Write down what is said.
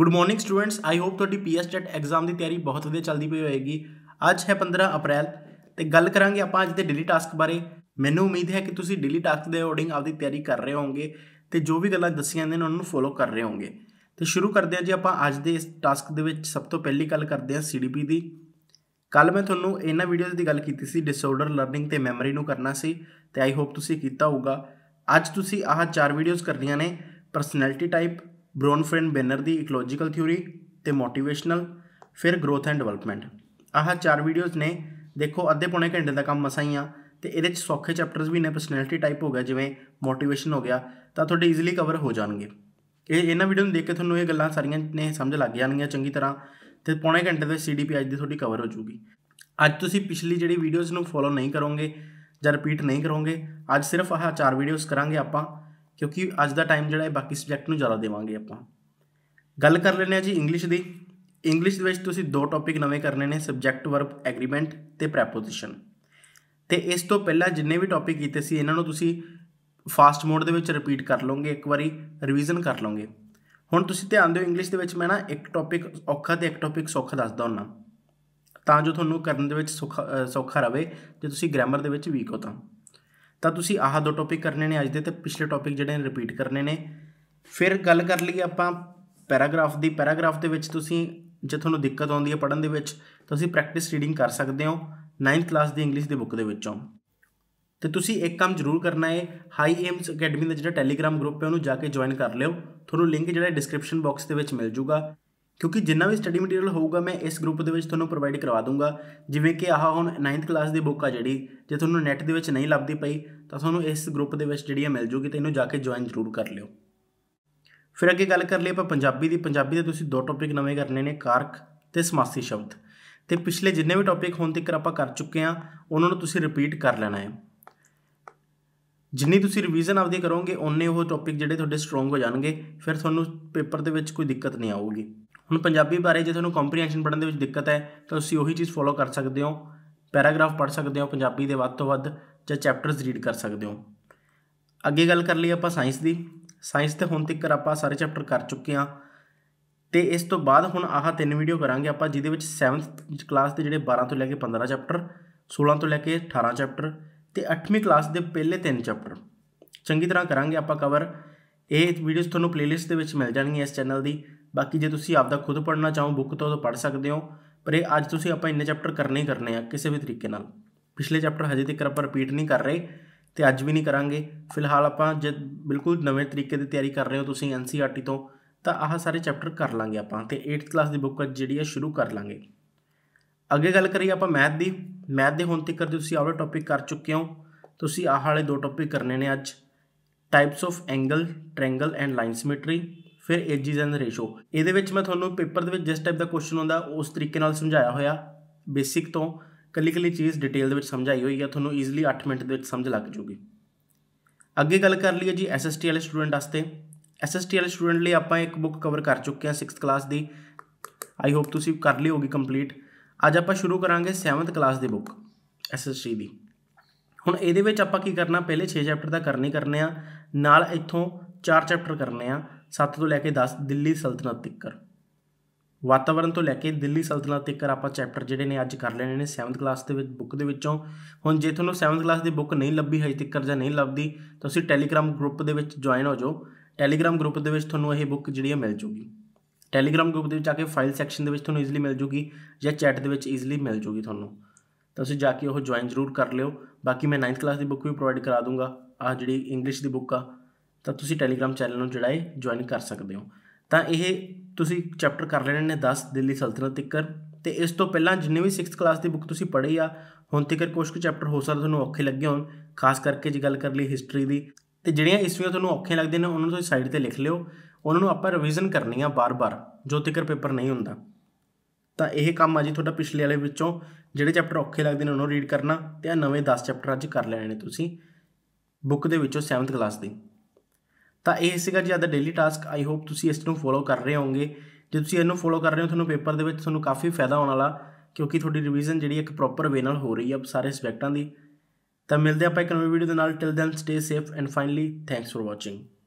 good morning students I hope ਤੁਹਾਡੀ PSTET exam ਦੀ ਤਿਆਰੀ ਬਹੁਤ ਵਧੀਆ ਚੱਲਦੀ ਪਈ ਹੋਏਗੀ ਅੱਜ ਹੈ 15 ਅਪ੍ਰੈਲ ਤੇ ਗੱਲ ਕਰਾਂਗੇ ਆਪਾਂ ਅੱਜ ਦੇ ਡੇਲੀ ਟਾਸਕ ਬਾਰੇ ਮੈਨੂੰ ਉਮੀਦ ਹੈ ਕਿ ਤੁਸੀਂ ਡੇਲੀ ਟਾਸਕ ਦੇ ਅਕੋਰਡਿੰਗ ਆਪਦੀ ਤਿਆਰੀ ਕਰ ਰਹੇ ਹੋਵੋਗੇ ਤੇ ਜੋ ਵੀ ਗੱਲਾਂ ਦੱਸੀਆਂ ਨੇ ਉਹਨਾਂ ਨੂੰ ਫੋਲੋ ਕਰ ਰਹੇ ਹੋਵੋਗੇ ਤੇ ਸ਼ੁਰੂ ਕਰਦੇ ਹਾਂ ਜੀ ਆਪਾਂ ਅੱਜ ਦੇ ਇਸ ਟਾਸਕ ਦੇ ਵਿੱਚ ਸਭ ਤੋਂ ਪਹਿਲੀ ਗੱਲ ਕਰਦੇ ਹਾਂ ਸੀਡੀਪੀ ਦੀ ਕੱਲ ਮੈਂ ਤੁਹਾਨੂੰ ਇਹਨਾਂ ਵੀਡੀਓਜ਼ ਦੀ ਗੱਲ ਕੀਤੀ ਸੀ ਡਿਸਆਰਡਰ ਲਰਨਿੰਗ ਤੇ ਮੈਮਰੀ ਨੂੰ ਕਰਨਾ ਸੀ ਤੇ ਆਈ ਹੋਪ ਤੁਸੀਂ ਕੀਤਾ ਹੋਊਗਾ ਅੱਜ ਤੁਸੀਂ ਆਹ ਚਾਰ ਵੀਡੀਓਜ਼ ਕਰਨੀਆਂ ਨੇ ਪਰਸਨੈਲਿਟੀ ਟਾਈਪ ਬ੍ਰੋਨਫ੍ਰੈਂਡ ਬੈਨਰ ਦੀ ਇਕੋਲੋਜੀਕਲ ਥਿਊਰੀ ਤੇ ਮੋਟੀਵੇਸ਼ਨਲ ਫਿਰ ਗਰੋਥ ਐਂਡ ਡਿਵੈਲਪਮੈਂਟ ਆਹ ਚਾਰ ਵੀਡੀਓਜ਼ ਨੇ ਦੇਖੋ ਅੱਧੇ ਪੌਣੇ ਘੰਟੇ ਦਾ ਕੰਮ ਅਸਾਈਆਂ ਤੇ ਇਹਦੇ ਚ ਸੌਖੇ ਚੈਪਟਰਸ ਵੀ ਨੇ ਪਰਸਨੈਲਿਟੀ ਟਾਈਪ ਹੋ ਗਿਆ ਜਿਵੇਂ ਮੋਟੀਵੇਸ਼ਨ ਹੋ ਗਿਆ ਤਾਂ ਤੁਹਾਡੇ ਈਜ਼ੀਲੀ ਕਵਰ ਹੋ ਜਾਣਗੇ ਇਹ ਇਹਨਾਂ ਵੀਡੀਓ ਨੂੰ ਦੇਖ ਕੇ ਤੁਹਾਨੂੰ ਇਹ ਗੱਲਾਂ ਸਾਰੀਆਂ ਨੇ ਸਮਝ ਲੱਗ ਜਾਣਗੀਆਂ ਚੰਗੀ ਤਰ੍ਹਾਂ ਤੇ ਪੌਣੇ ਘੰਟੇ ਦੇ ਸੀਡੀਪੀ ਅੱਜ ਦੀ ਤੁਹਾਡੀ ਕਵਰ ਹੋ ਜੂਗੀ ਅੱਜ ਤੁਸੀਂ ਪਿਛਲੀ ਜਿਹੜੀ ਵੀਡੀਓਜ਼ ਨੂੰ ਫੋਲੋ ਨਹੀਂ ਕਰੋਗੇ ਜਾਂ ਰਿਪੀਟ ਨਹੀਂ ਕਰੋਗੇ ਅੱਜ ਸਿਰਫ ਆਹ ਚਾਰ ਵੀਡੀਓਜ਼ ਕਰਾਂਗੇ ਆਪਾਂ ਕਿਉਂਕਿ ਅੱਜ ਦਾ ਟਾਈਮ ਜਿਹੜਾ ਹੈ ਬਾਕੀ ਸਬਜੈਕਟ ਨੂੰ ਜ਼ਿਆਦਾ ਦੇਵਾਂਗੇ ਆਪਾਂ ਗੱਲ ਕਰ ਲੈਣੇ ਆ ਜੀ ਇੰਗਲਿਸ਼ ਦੀ ਇੰਗਲਿਸ਼ ਦੇ ਵਿੱਚ ਤੁਸੀਂ ਦੋ ਟੌਪਿਕ ਨਵੇਂ ਕਰਨੇ ਨੇ ਸਬਜੈਕਟ ਵਰਬ ਐਗਰੀਮੈਂਟ ਤੇ ਪ੍ਰੈਪੋਜੀਸ਼ਨ ਤੇ ਇਸ ਤੋਂ ਪਹਿਲਾਂ ਜਿੰਨੇ ਵੀ ਟੌਪਿਕ ਕੀਤੇ ਸੀ ਇਹਨਾਂ ਨੂੰ ਤੁਸੀਂ ਫਾਸਟ ਮੋਡ ਦੇ ਵਿੱਚ ਰਿਪੀਟ ਕਰ ਲਓਗੇ ਇੱਕ ਵਾਰੀ ਰਿਵੀਜ਼ਨ ਕਰ ਲਓਗੇ ਹੁਣ ਤੁਸੀਂ ਧਿਆਨ ਦਿਓ ਇੰਗਲਿਸ਼ ਦੇ ਵਿੱਚ ਮੈਂ ਨਾ ਇੱਕ ਟੌਪਿਕ ਔਖਾ ਤੇ ਇੱਕ ਟੌਪਿਕ ਸੌਖਾ ਦੱਸਦਾ ਹੁੰਨਾ ਤਾਂ ਜੋ ਤੁਹਾਨੂੰ ਕਰਨ ਦੇ ਵਿੱਚ ਸੌਖਾ ਸੌਖਾ ਰਵੇ ਜੇ ਤੁਸੀਂ ਗ੍ਰਾਮਰ ਦੇ ਵਿੱਚ ਵੀਕ ਹੋ ਤਾਂ ਤਾਂ ਤੁਸੀਂ ਆਹ ਦੋ ਟੌਪਿਕ ਕਰਨੇ ਨੇ ਅੱਜ ਦੇ ਤੇ ਪਿਛਲੇ ਟੌਪਿਕ ਜਿਹੜੇ ਨੇ ਰਿਪੀਟ ਕਰਨੇ ਨੇ ਫਿਰ ਗੱਲ ਕਰ ਲਈ ਆਪਾਂ ਪੈਰਾਗ੍ਰਾਫ ਦੀ ਪੈਰਾਗ੍ਰਾਫ ਦੇ ਵਿੱਚ ਤੁਸੀਂ ਜੇ ਤੁਹਾਨੂੰ ਦਿੱਕਤ ਆਉਂਦੀ ਹੈ ਪੜਨ ਦੇ ਵਿੱਚ ਤੁਸੀਂ ਪ੍ਰੈਕਟਿਸ ਰੀਡਿੰਗ ਕਰ ਸਕਦੇ ਹੋ 9th ਕਲਾਸ ਦੀ ਇੰਗਲਿਸ਼ ਦੀ ਬੁੱਕ ਦੇ ਵਿੱਚੋਂ ਤੇ ਤੁਸੀਂ ਇੱਕ ਕੰਮ ਜ਼ਰੂਰ ਕਰਨਾ ਹੈ ਹਾਈ ਏਮਸ ਅਕੈਡਮੀ ਦਾ ਜਿਹੜਾ ਟੈਲੀਗ੍ਰam ਗਰੁੱਪ ਹੈ ਉਹਨੂੰ ਜਾ ਕੇ ਜੁਆਇਨ ਕਰ ਲਿਓ ਤੁਹਾਨੂੰ ਲਿੰਕ ਜਿਹੜਾ ਡਿਸਕ੍ਰਿਪਸ਼ਨ ਬਾਕਸ ਦੇ ਵਿੱਚ ਮਿਲ ਜੂਗਾ ਕਿਉਂਕਿ ਜਿੰਨਾ ਵੀ ਸਟੱਡੀ ਮਟੀਰੀਅਲ ਹੋਊਗਾ ਮੈਂ ਇਸ ਗਰੁੱਪ ਦੇ ਵਿੱਚ ਤੁਹਾਨੂੰ ਪ੍ਰੋਵਾਈਡ ਕਰਵਾ ਦੂੰਗਾ ਜਿਵੇਂ ਕਿ ਆਹ ਹੁਣ 9th ਕਲਾਸ ਦੀ ਬੁੱਕ ਆ ਜਿਹੜੀ ਜੇ ਤੁਹਾਨੂੰ ਨੈਟ ਦੇ ਵਿੱਚ ਨਹੀਂ ਲੱਭਦੀ ਪਈ ਤਾਂ ਤੁਹਾਨੂੰ ਇਸ ਗਰੁੱਪ ਦੇ ਵਿੱਚ ਜਿਹੜੀ ਆ ਮਿਲ ਜੂਗੀ ਤੇ ਇਹਨੂੰ ਜਾ ਕੇ ਜੁਆਇਨ ਜ਼ਰੂਰ ਕਰ ਲਿਓ ਫਿਰ ਅੱਗੇ ਗੱਲ ਕਰ ਲਈ ਆਪਾਂ ਪੰਜਾਬੀ ਦੀ ਪੰਜਾਬੀ ਦੇ ਤੁਸੀਂ ਦੋ ਟੌਪਿਕ ਨਵੇਂ ਕਰਨੇ ਨੇ ਕਾਰਕ ਤੇ ਸਮਾਸੀ ਸ਼ਬਦ ਤੇ ਪਿਛਲੇ ਜਿੰਨੇ ਵੀ ਟੌਪਿਕ ਹੋਣ ਤੱਕ ਆਪਾਂ ਕਰ ਚੁੱਕੇ ਆ ਉਹਨਾਂ ਨੂੰ ਤੁਸੀਂ ਰਿਪੀਟ ਕਰ ਲੈਣਾ ਹੈ ਜਿੰਨੀ ਤੁਸੀਂ ਰਿਵੀਜ਼ਨ ਆਪਦੀ ਕਰੋਗੇ ਉਹਨੇ ਉਹ ਟੌਪਿਕ ਜਿਹੜੇ ਤੁਹਾਡੇ ਸਟਰੋਂਗ ਹੋ ਜਾਣਗੇ ਫਿਰ ਤੁਹਾਨੂੰ ਪੇਪਰ ਦੇ ਵਿੱਚ ਕੋਈ ਦਿੱਕਤ ਨਹੀਂ ਆਊਗੀ ਹੁਣ ਪੰਜਾਬੀ ਬਾਰੇ ਜੇ ਤੁਹਾਨੂੰ ਕੰਪਰੀਹੈਂਸ਼ਨ ਪੜਨ ਦੇ ਵਿੱਚ ਦਿੱਕਤ ਹੈ ਤਾਂ ਤੁਸੀਂ ਉਹੀ ਚੀਜ਼ ਫੋਲੋ ਕਰ ਸਕਦੇ ਹੋ ਪੈਰਾਗ੍ਰਾਫ ਪੜ ਸਕਦੇ ਹੋ ਪੰਜਾਬੀ ਦੇ ਵੱਧ ਤੋਂ ਵੱਧ ਜਾਂ ਚੈਪਟਰਸ ਰੀਡ ਕਰ ਸਕਦੇ ਹੋ ਅੱਗੇ ਗੱਲ ਕਰ ਲਈ ਆਪਾਂ ਸਾਇੰਸ ਦੀ ਸਾਇੰਸ ਤੇ ਹੁਣ ਤੱਕ ਆਪਾਂ ਸਾਰੇ ਚੈਪਟਰ ਕਰ ਚੁੱਕੇ ਹਾਂ ਤੇ ਇਸ ਤੋਂ ਬਾਅਦ ਹੁਣ ਆਹ ਤਿੰਨ ਵੀਡੀਓ ਕਰਾਂਗੇ ਆਪਾਂ ਜਿਹਦੇ ਵਿੱਚ 7th ਕਲਾਸ ਦੇ ਜਿਹੜੇ 12 ਤੋਂ ਲੈ ਕੇ 15 ਚੈਪਟਰ 16 ਤੋਂ ਲੈ ਕੇ 18 ਚੈਪਟਰ ਤੇ 8ਵੀਂ ਕਲਾਸ ਦੇ ਪਹਿਲੇ ਤਿੰਨ ਚੈਪਟਰ ਚੰਗੀ ਤਰ੍ਹਾਂ ਕਰਾਂਗੇ ਆਪਾਂ ਕਵਰ ਇਹ ਵੀਡੀਓਜ਼ ਤੁਹਾਨੂੰ ਪਲੇਲਿਸਟ ਦੇ ਵਿੱਚ ਮਿਲ ਜਾਣਗੀਆਂ ਇਸ ਚੈਨਲ ਦੀ ਬਾਕੀ ਜੇ ਤੁਸੀਂ ਆਪਦਾ ਖੁਦ ਪੜ੍ਹਨਾ ਚਾਹੋ ਬੁੱਕ ਤੋਂ ਪੜ੍ਹ ਸਕਦੇ ਹੋ ਪਰ ਇਹ ਅੱਜ ਤੁਸੀਂ ਆਪਾਂ ਇੰਨੇ ਚੈਪਟਰ ਕਰਨੇ ਹੀ ਕਰਨੇ ਆ ਕਿਸੇ ਵੀ ਤਰੀਕੇ ਨਾਲ ਪਿਛਲੇ ਚੈਪਟਰ ਹਜੇ ਤੱਕ ਆਪਾਂ ਰਿਪੀਟ ਨਹੀਂ ਕਰ ਰਹੇ ਤੇ ਅੱਜ ਵੀ ਨਹੀਂ ਕਰਾਂਗੇ ਫਿਲਹਾਲ ਆਪਾਂ ਜੇ ਬਿਲਕੁਲ ਨਵੇਂ ਤਰੀਕੇ ਦੀ ਤਿਆਰੀ ਕਰ ਰਹੇ ਹੋ ਤੁਸੀਂ ਐਨਸੀਆਰਟੀ e ਤੋਂ ਤਾਂ ਆਹ ਸਾਰੇ ਚੈਪਟਰ ਕਰ ਲਾਂਗੇ ਆਪਾਂ ਤੇ 8th ਕਲਾਸ ਦੀ ਬੁੱਕ ਜਿਹੜੀ ਹੈ ਸ਼ੁਰੂ ਕਰ ਲਾਂਗੇ ਅੱਗੇ ਗੱਲ ਕਰੀਏ ਆਪਾਂ ਮੈਥ ਦੀ ਮੈਥ ਦੇ ਹੁਣ ਤੱਕ ਤੁਸੀਂ ਆਲਰੇਡੀ ਟੌਪਿਕ ਕਰ ਚੁੱਕੇ ਹੋ ਤੁਸੀਂ ਆਹ ਵਾਲੇ ਦੋ ਟੌਪਿਕ ਕਰਨੇ ਨੇ ਅੱਜ types of angle triangle and line symmetry ਫਿਰ ਏਜਿਸ ਐਂਡ ਰੇਸ਼ੋ ਇਹਦੇ ਵਿੱਚ ਮੈਂ ਤੁਹਾਨੂੰ ਪੇਪਰ ਦੇ ਵਿੱਚ ਜਿਸ ਟਾਈਪ ਦਾ ਕੁਐਸਚਨ ਹੁੰਦਾ ਉਸ ਤਰੀਕੇ ਨਾਲ ਸਮਝਾਇਆ ਹੋਇਆ ਬੇਸਿਕ ਤੋਂ ਕੱਲੀ ਕੱਲੀ ਚੀਜ਼ ਡਿਟੇਲ ਦੇ ਵਿੱਚ ਸਮਝਾਈ ਹੋਈ ਹੈ ਤੁਹਾਨੂੰ ਈਜ਼ੀਲੀ 8 ਮਿੰਟ ਦੇ ਵਿੱਚ ਸਮਝ ਲੱਗ ਜੂਗੀ ਅੱਗੇ ਗੱਲ ਕਰ ਲਈਏ ਜੀ ਐਸਐਸਟੀ ਵਾਲੇ ਸਟੂਡੈਂਟ ਵਾਸਤੇ ਐਸਐਸਟੀ ਵਾਲੇ ਸਟੂਡੈਂਟ ਲਈ ਆਪਾਂ ਇੱਕ ਬੁੱਕ ਕਵਰ ਕਰ ਚੁੱਕੇ ਹਾਂ 6th ਕਲਾਸ ਦੀ ਆਈ ਹੋਪ ਤੁਸੀਂ ਕਰ ਲਈ ਹੋਗੀ ਕੰਪਲੀਟ ਅੱਜ ਆਪਾਂ ਸ਼ੁਰੂ ਕਰਾਂਗੇ 7th ਕਲਾਸ ਦੀ ਬੁੱਕ ਐਸਐਸਟੀ ਦੀ ਹੁਣ ਇਹਦੇ ਵਿੱਚ ਆਪਾਂ ਕੀ ਕਰਨਾ ਪਹਿਲੇ 6 ਚੈਪਟਰ ਦਾ ਕਰਨੀ ਕਰਨੇ ਆ ਨਾਲ ਇੱਥੋਂ ਚਾਰ ਚੈਪਟਰ ਕਰਨੇ ਆ 7 ਤੋਂ ਲੈ ਕੇ 10 ਦਿੱਲੀ ਸਲਤਨਤ ਤੱਕਰ ਵਾਤਾਵਰਣ ਤੋਂ ਲੈ ਕੇ ਦਿੱਲੀ ਸਲਤਨਤ ਤੱਕ ਆਪਾਂ ਚੈਪਟਰ ਜਿਹੜੇ ਨੇ ਅੱਜ ਕਰ ਲੈਣੇ ਨੇ 7th ਕਲਾਸ ਦੇ ਵਿੱਚ ਬੁੱਕ ਦੇ ਵਿੱਚੋਂ ਹੁਣ ਜੇ ਤੁਹਾਨੂੰ 7th ਕਲਾਸ ਦੀ ਬੁੱਕ ਨਹੀਂ ਲੱਭੀ ਹਜੇ ਤੱਕ ਜਾਂ ਨਹੀਂ ਲੱਭਦੀ ਤਾਂ ਤੁਸੀਂ ਟੈਲੀਗ੍ਰਾਮ ਗਰੁੱਪ ਦੇ ਵਿੱਚ ਜੁਆਇਨ ਹੋ ਜਾਓ ਟੈਲੀਗ੍ਰਾਮ ਗਰੁੱਪ ਦੇ ਵਿੱਚ ਤੁਹਾਨੂੰ ਇਹ ਬੁੱਕ ਜਿਹੜੀ ਹੈ ਮਿਲ ਜੂਗੀ ਟੈਲੀਗ੍ਰਾਮ ਗਰੁੱਪ ਦੇ ਵਿੱਚ ਜਾ ਕੇ ਫਾਈਲ ਸੈਕਸ਼ਨ ਦੇ ਵਿੱਚ ਤੁਹਾਨੂੰ ਈਜ਼ੀਲੀ ਮਿਲ ਜੂਗੀ ਜਾਂ ਚੈਟ ਦੇ ਵਿੱਚ ਈਜ਼ੀਲੀ ਮਿਲ ਜੂਗੀ ਤੁਹਾਨੂੰ ਤੁਸੀਂ ਜਾ ਕੇ ਉਹ ਜੁਆਇਨ ਜ਼ਰੂਰ ਕਰ ਲਿਓ ਬਾਕੀ ਮੈਂ 9th ਕਲਾਸ ਦੀ ਬੁੱਕ ਵੀ ਪ੍ਰੋਵਾਈਡ ਕਰਾ ਦੂੰਗਾ ਆ ਜਿਹੜੀ ਇੰਗਲਿਸ਼ ਦੀ ਬੁੱਕ ਆ ਤਾਂ ਤੁਸੀਂ ਟੈਲੀਗ੍ਰam ਚੈਨਲ ਨੂੰ ਜਿਹੜਾ ਹੈ ਜੁਆਇਨ ਕਰ ਸਕਦੇ ਹੋ ਤਾਂ ਇਹ ਤੁਸੀਂ ਚੈਪਟਰ ਕਰ ਲੈਣੇ ਨੇ 10 ਦਿੱਲੀ ਸਲਤਨਤ ਤੱਕਰ ਤੇ ਇਸ ਤੋਂ ਪਹਿਲਾਂ ਜਿੰਨੇ ਵੀ 6th ਕਲਾਸ ਦੀ ਬੁੱਕ ਤੁਸੀਂ ਪੜ੍ਹੀ ਆ ਹੁਣ ਤੱਕ ਕੁਝ ਕੁ ਚੈਪਟਰ ਹੋ ਸਕਦਾ ਤੁਹਾਨੂੰ ਔਖੇ ਲੱਗੇ ਹੋਣ ਖਾਸ ਕਰਕੇ ਜੇ ਗੱਲ ਕਰ ਲਈ ਹਿਸਟਰੀ ਦੀ ਤੇ ਜਿਹੜੀਆਂ ਇਸਵੀਆਂ ਤੁਹਾਨੂੰ ਔਖੇ ਲੱਗਦੇ ਨੇ ਉਹਨਾਂ ਨੂੰ ਤੁਸੀਂ ਸਾਈਡ ਤੇ ਲਿਖ ਲਿਓ ਉਹਨਾਂ ਨੂੰ ਆਪਾਂ ਰਿਵੀਜ਼ਨ ਕਰਨੀ ਆ ਬਾਰ-ਬਾਰ ਜੋ ਤੱਕ ਪੇਪਰ ਨਹੀਂ ਹੁੰਦਾ ਤਾਂ ਇਹ ਕੰਮ ਆ ਜੀ ਤੁਹਾਡਾ ਪਿਛਲੇ ਵਾਲੇ ਵਿੱਚੋਂ ਜਿਹੜੇ ਚੈਪਟਰ ਔਖੇ ਲੱਗਦੇ ਨੇ ਉਹਨਾਂ ਨੂੰ ਰੀਡ ਕਰਨਾ ਤੇ ਆ ਨਵੇਂ 10 ਚੈਪਟਰ ਅੱਜ ਕਰ ਲੈਣੇ ਨੇ ਤੁਸੀਂ ਬੁੱਕ ਦੇ ਵਿੱਚੋਂ 7th ਕਲਾਸ ਦੀ ਤਾਂ ਇਹ ਸੀਗਾ ਜੀ ਅੱਜ ਦਾ ਡੇਲੀ ਟਾਸਕ ਆਈ ਹੋਪ ਤੁਸੀਂ ਇਸ ਨੂੰ ਫੋਲੋ ਕਰ ਰਹੇ ਹੋਵੋਗੇ ਜੇ ਤੁਸੀਂ ਇਹਨੂੰ ਫੋਲੋ ਕਰ ਰਹੇ ਹੋ ਤੁਹਾਨੂੰ ਪੇਪਰ ਦੇ ਵਿੱਚ ਤੁਹਾਨੂੰ ਕਾਫੀ ਫਾਇਦਾ ਹੋਣ ਵਾਲਾ ਕਿਉਂਕਿ ਤੁਹਾਡੀ ਰਿਵੀਜ਼ਨ ਜਿਹੜੀ ਇੱਕ ਪ੍ਰੋਪਰ ਵੇ ਨਾਲ ਹੋ ਰਹੀ ਹੈ ਸਾਰੇ ਸਬਜੈਕਟਾਂ ਦੀ ਤਾਂ ਮਿਲਦੇ ਆਪਾਂ ਇੱਕ ਨਵੀਂ ਵੀਡੀਓ ਦੇ ਨਾਲ till then stay safe and finally thanks for watching